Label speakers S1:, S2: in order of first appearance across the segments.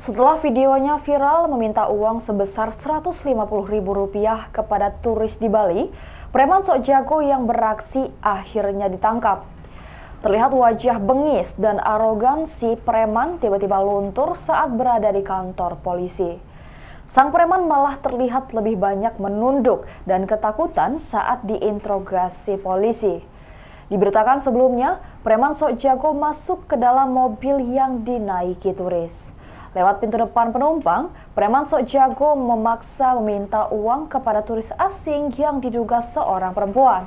S1: Setelah videonya viral meminta uang sebesar Rp150.000 kepada turis di Bali, preman sok jago yang beraksi akhirnya ditangkap. Terlihat wajah bengis dan arogan si preman tiba-tiba luntur saat berada di kantor polisi. Sang preman malah terlihat lebih banyak menunduk dan ketakutan saat diinterogasi polisi. Diberitakan sebelumnya, preman sok jago masuk ke dalam mobil yang dinaiki turis. Lewat pintu depan penumpang, preman sok jago memaksa meminta uang kepada turis asing yang diduga seorang perempuan.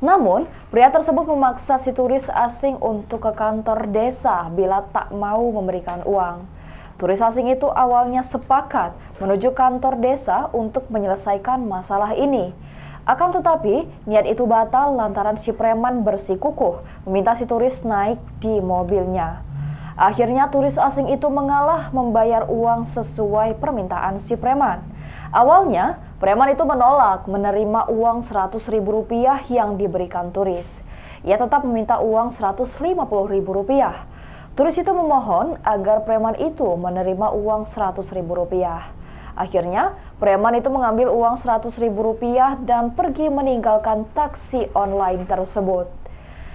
S1: Namun, pria tersebut memaksa si turis asing untuk ke kantor desa bila tak mau memberikan uang. Turis asing itu awalnya sepakat menuju kantor desa untuk menyelesaikan masalah ini. Akan tetapi, niat itu batal lantaran si preman bersikukuh meminta si turis naik di mobilnya. Akhirnya turis asing itu mengalah membayar uang sesuai permintaan si preman. Awalnya, preman itu menolak menerima uang Rp100.000 yang diberikan turis. Ia tetap meminta uang Rp150.000. Turis itu memohon agar preman itu menerima uang Rp100.000. Akhirnya, preman itu mengambil uang Rp100.000 dan pergi meninggalkan taksi online tersebut.